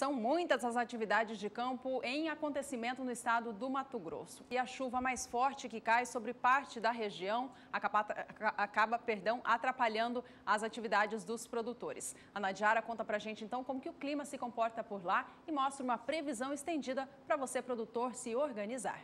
São muitas as atividades de campo em acontecimento no estado do Mato Grosso. E a chuva mais forte que cai sobre parte da região acaba, acaba perdão, atrapalhando as atividades dos produtores. A Nadiara conta pra gente então como que o clima se comporta por lá e mostra uma previsão estendida para você, produtor, se organizar.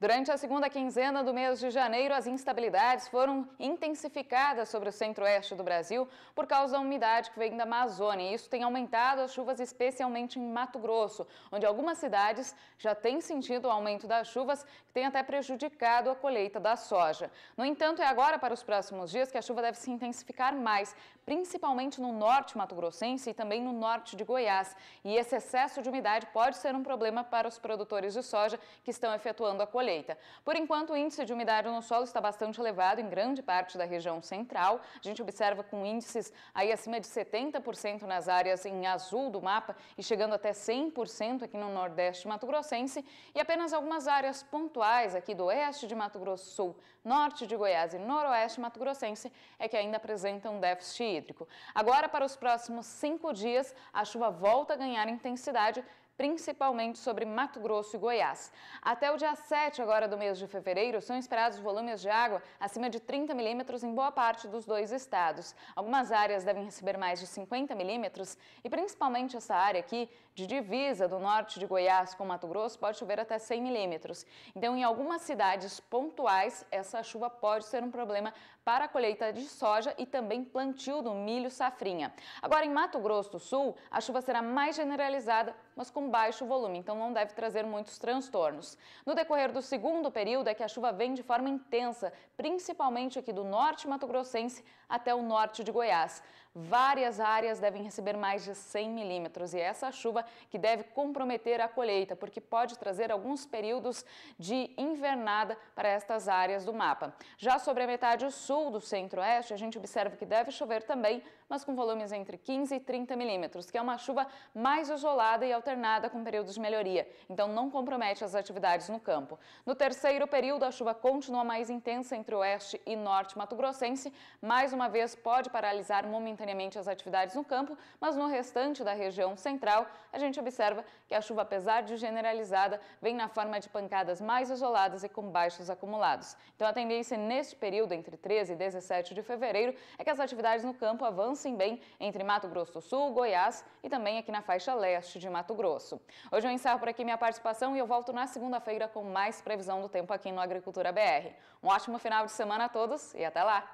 Durante a segunda quinzena do mês de janeiro, as instabilidades foram intensificadas sobre o centro-oeste do Brasil por causa da umidade que vem da Amazônia. E isso tem aumentado as chuvas, especialmente em Mato Grosso, onde algumas cidades já têm sentido o aumento das chuvas, que tem até prejudicado a colheita da soja. No entanto, é agora para os próximos dias que a chuva deve se intensificar mais, principalmente no norte mato-grossense e também no norte de Goiás. E esse excesso de umidade pode ser um problema para os produtores de soja que estão efetuando a colheita. Por enquanto, o índice de umidade no solo está bastante elevado em grande parte da região central. A gente observa com índices aí acima de 70% nas áreas em azul do mapa e chegando até 100% aqui no nordeste mato-grossense e apenas algumas áreas pontuais aqui do oeste de Mato Grosso Sul, norte de Goiás e noroeste mato-grossense é que ainda apresentam déficit hídrico. Agora, para os próximos cinco dias, a chuva volta a ganhar intensidade principalmente sobre Mato Grosso e Goiás. Até o dia 7 agora do mês de fevereiro, são esperados volumes de água acima de 30 milímetros em boa parte dos dois estados. Algumas áreas devem receber mais de 50 milímetros e principalmente essa área aqui de divisa do norte de Goiás com Mato Grosso pode chover até 100 milímetros. Então, em algumas cidades pontuais, essa chuva pode ser um problema para a colheita de soja e também plantio do milho safrinha. Agora, em Mato Grosso do Sul, a chuva será mais generalizada mas com baixo volume, então não deve trazer muitos transtornos. No decorrer do segundo período é que a chuva vem de forma intensa, principalmente aqui do norte mato-grossense até o norte de Goiás. Várias áreas devem receber mais de 100 milímetros e essa chuva que deve comprometer a colheita, porque pode trazer alguns períodos de invernada para estas áreas do mapa. Já sobre a metade sul do centro-oeste, a gente observa que deve chover também, mas com volumes entre 15 e 30 milímetros, que é uma chuva mais isolada e alternada com períodos de melhoria, então não compromete as atividades no campo. No terceiro período, a chuva continua mais intensa entre oeste e norte mato-grossense, mais uma vez pode paralisar momentaneamente momentaneamente as atividades no campo, mas no restante da região central a gente observa que a chuva, apesar de generalizada, vem na forma de pancadas mais isoladas e com baixos acumulados. Então a tendência neste período, entre 13 e 17 de fevereiro, é que as atividades no campo avancem bem entre Mato Grosso do Sul, Goiás e também aqui na faixa leste de Mato Grosso. Hoje eu encerro por aqui minha participação e eu volto na segunda-feira com mais previsão do tempo aqui no Agricultura BR. Um ótimo final de semana a todos e até lá!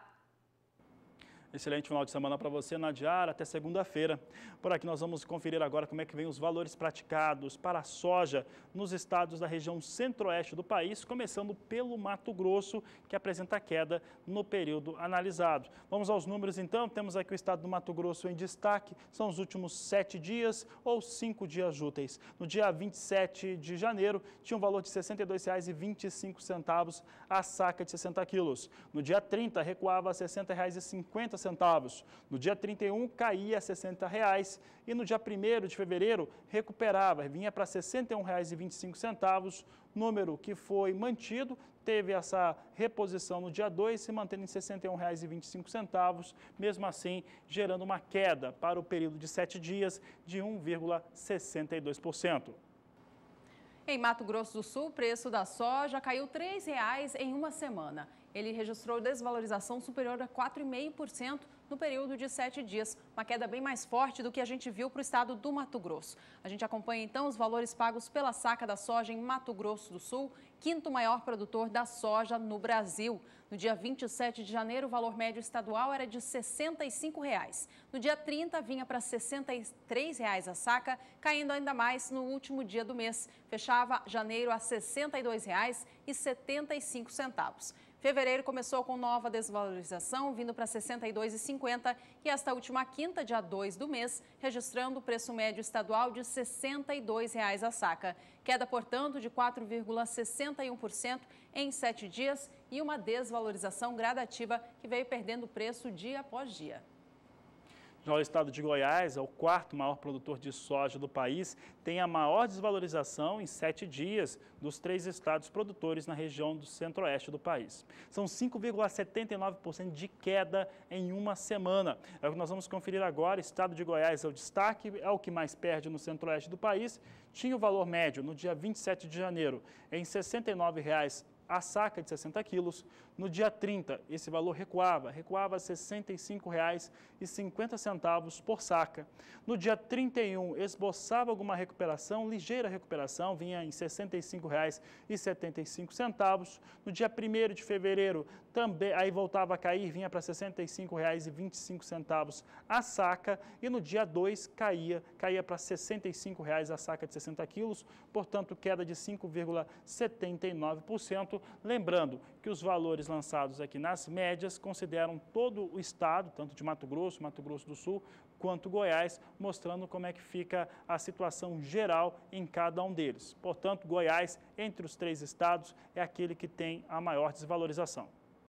Excelente final de semana para você, Nadiara. Até segunda-feira. Por aqui nós vamos conferir agora como é que vem os valores praticados para a soja nos estados da região centro-oeste do país, começando pelo Mato Grosso, que apresenta queda no período analisado. Vamos aos números então. Temos aqui o estado do Mato Grosso em destaque. São os últimos sete dias ou cinco dias úteis. No dia 27 de janeiro, tinha um valor de R$ 62,25 a saca de 60 quilos. No dia 30, recuava R$ 60,50 centavos. No dia 31 caía a 60 reais e no dia 1 de fevereiro recuperava, vinha para R$ 61,25, número que foi mantido, teve essa reposição no dia 2, se mantendo em R$ 61,25, mesmo assim gerando uma queda para o período de 7 dias de 1,62%. Em Mato Grosso do Sul, o preço da soja caiu R$ 3,00 em uma semana. Ele registrou desvalorização superior a 4,5% no período de sete dias, uma queda bem mais forte do que a gente viu para o estado do Mato Grosso. A gente acompanha então os valores pagos pela saca da soja em Mato Grosso do Sul, quinto maior produtor da soja no Brasil. No dia 27 de janeiro, o valor médio estadual era de R$ 65. Reais. No dia 30, vinha para R$ 63 reais a saca, caindo ainda mais no último dia do mês. Fechava janeiro a R$ 62,75. Fevereiro começou com nova desvalorização, vindo para 62,50 e esta última quinta, dia 2 do mês, registrando o preço médio estadual de R$ 62,00 a saca. Queda, portanto, de 4,61% em sete dias e uma desvalorização gradativa que veio perdendo preço dia após dia. Já o estado de Goiás é o quarto maior produtor de soja do país, tem a maior desvalorização em sete dias dos três estados produtores na região do centro-oeste do país. São 5,79% de queda em uma semana. É o que nós vamos conferir agora. O estado de Goiás é o destaque, é o que mais perde no centro-oeste do país. Tinha o valor médio no dia 27 de janeiro em R$ 69,00 a saca de 60 quilos. No dia 30, esse valor recuava, recuava a R$ 65,50 por saca. No dia 31, esboçava alguma recuperação, ligeira recuperação, vinha em R$ 65,75. No dia 1 de fevereiro, também aí voltava a cair, vinha para R$ 65,25 a saca. E no dia 2, caía, caía para R$ 65,00 a saca de 60 quilos, portanto, queda de 5,79% certo? Lembrando que os valores lançados aqui nas médias consideram todo o estado, tanto de Mato Grosso, Mato Grosso do Sul, quanto Goiás, mostrando como é que fica a situação geral em cada um deles. Portanto, Goiás, entre os três estados, é aquele que tem a maior desvalorização.